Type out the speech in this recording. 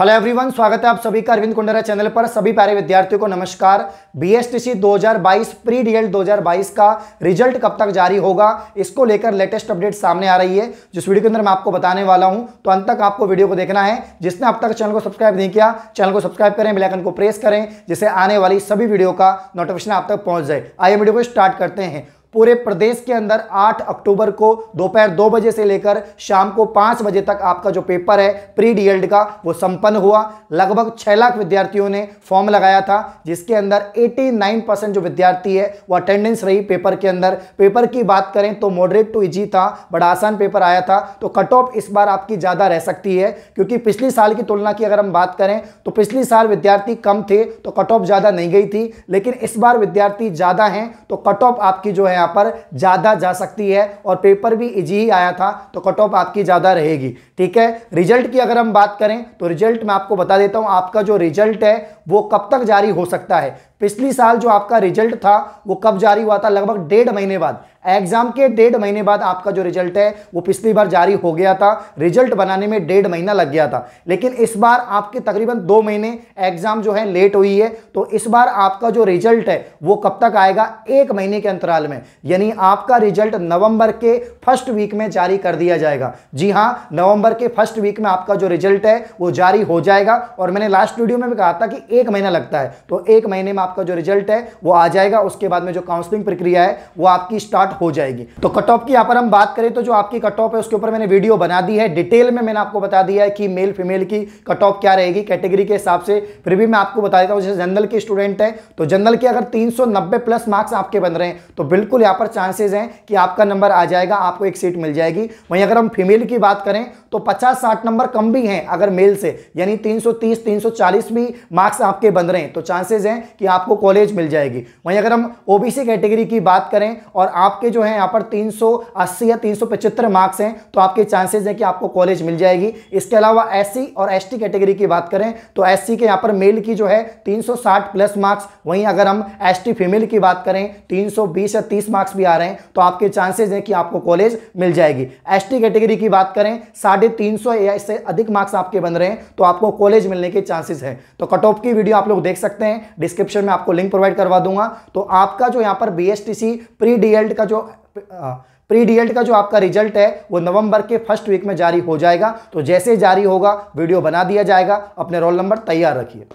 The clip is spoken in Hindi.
हेलो एवरीवन स्वागत है आप सभी का अरविंद कुंडरा चैनल पर सभी प्यारे विद्यार्थियों को नमस्कार बीएसटीसी 2022 प्री डीएल 2022 का रिजल्ट कब तक जारी होगा इसको लेकर लेटेस्ट अपडेट सामने आ रही है जिस वीडियो के अंदर मैं आपको बताने वाला हूं तो अंत तक आपको वीडियो को देखना है जिसने अब तक चैनल को सब्सक्राइब नहीं किया चैनल को सब्सक्राइब करें बिलाइकन को प्रेस करें जिससे आने वाली सभी वीडियो का नोटिफिकेशन आप तक पहुँच जाए आइए वीडियो को स्टार्ट करते हैं पूरे प्रदेश के अंदर 8 अक्टूबर को दोपहर दो बजे से लेकर शाम को पांच बजे तक आपका जो पेपर है प्री डीएलड का वो संपन्न हुआ लगभग छः लाख विद्यार्थियों ने फॉर्म लगाया था जिसके अंदर 89 परसेंट जो विद्यार्थी है वो अटेंडेंस रही पेपर के अंदर पेपर की बात करें तो मॉडरेट टू इजी था बड़ा आसान पेपर आया था तो कट ऑफ इस बार आपकी ज़्यादा रह सकती है क्योंकि पिछले साल की तुलना की अगर हम बात करें तो पिछले साल विद्यार्थी कम थे तो कट ऑफ ज़्यादा नहीं गई थी लेकिन इस बार विद्यार्थी ज़्यादा हैं तो कट ऑफ आपकी जो है यहाँ पर ज़्यादा जा सकती है और पेपर भी इजी ही आया था तो कट ऑफ आपकी ज़्यादा रहेगी ठीक है रिजल्ट की अगर हम बात करें तो रिजल्ट मैं आपको बता देता हूँ आपका जो रिजल्ट है वो कब तक जारी हो सकता है पिछली साल जो आपका रिजल्ट था वो कब जारी हुआ था लगभग डेढ़ महीने बाद एग्जाम के डेढ़ महीने बाद आपका जो रिजल्ट है वो पिछली बार जारी हो गया था रिजल्ट बनाने में डेढ़ महीना लग गया था लेकिन इस बार आपके तकरीबन दो महीने एग्जाम जो है लेट हुई है तो इस बार आपका जो रिजल्ट है वो कब तक आएगा एक महीने के अंतराल में यानी आपका रिजल्ट नवंबर के फर्स्ट वीक में जारी कर दिया जाएगा जी हां नवंबर के फर्स्ट वीक में आपका जो रिजल्ट है वो जारी हो जाएगा और मैंने लास्ट वीडियो में भी कहा था कि एक महीना लगता है तो एक महीने में आपका जो रिजल्ट है वो आ जाएगा उसके बाद में जो काउंसलिंग प्रक्रिया है वो आपकी स्टार्ट हो जाएगी तो कट ऑफ की यहाँ पर हम बात करें तो जो आपकी कट ऑफ है उसके ऊपर मैंने वीडियो बना दी है डिटेल में मैंने आपको बता दिया है कि मेल फीमेल की कट ऑफ क्या रहेगी कैटेगरी के हिसाब से फिर भी मैं आपको बता देता हूँ जैसे जनरल के स्टूडेंट है तो जनरल के अगर तीन प्लस मार्क्स आपके बन रहे हैं तो बिल्कुल बिल्कुल यहाँ पर चांसेज हैं कि आपका नंबर आ जाएगा आपको एक सीट मिल जाएगी वहीं अगर हम फीमेल की बात करें तो 50-60 नंबर कम भी हैं अगर मेल से यानी 330 340 भी मार्क्स आपके बन रहे हैं तो चांसेज हैं कि आपको कॉलेज मिल जाएगी वहीं अगर हम ओबीसी कैटेगरी की बात करें और आपके जो है यहाँ पर 380 या 375 मार्क्स हैं तो आपके चांसेज हैं कि आपको कॉलेज मिल जाएगी इसके अलावा एस और एस कैटेगरी की बात करें तो एस के यहाँ पर मेल की जो है 360 प्लस मार्क्स वहीं अगर हम एस फीमेल की बात करें 320 या 30 तीस मार्क्स भी आ रहे हैं तो आपके चांसेज हैं कि आपको कॉलेज मिल जाएगी एस कैटेगरी की बात करें साढ़े तीन सौ या इससे अधिक मार्क्स आपके बन रहे हैं तो आपको कॉलेज मिलने के चांसेस हैं तो कट ऑफ की वीडियो आप लोग देख सकते हैं डिस्क्रिप्शन में आपको लिंक प्रोवाइड करवा दूंगा तो आपका जो यहाँ पर बी प्री डी का जो प्री डी का जो आपका रिजल्ट है वो नवंबर के फर्स्ट वीक में जारी हो जाएगा तो जैसे जारी होगा वीडियो बना दिया जाएगा अपने रोल नंबर तैयार रखिए